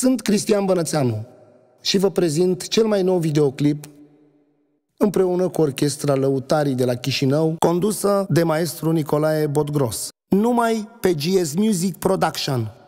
Sunt Cristian Bănățeanu și vă prezint cel mai nou videoclip împreună cu orchestra Lăutarii de la Chișinău, condusă de maestru Nicolae Botgros. Numai pe GS Music Production.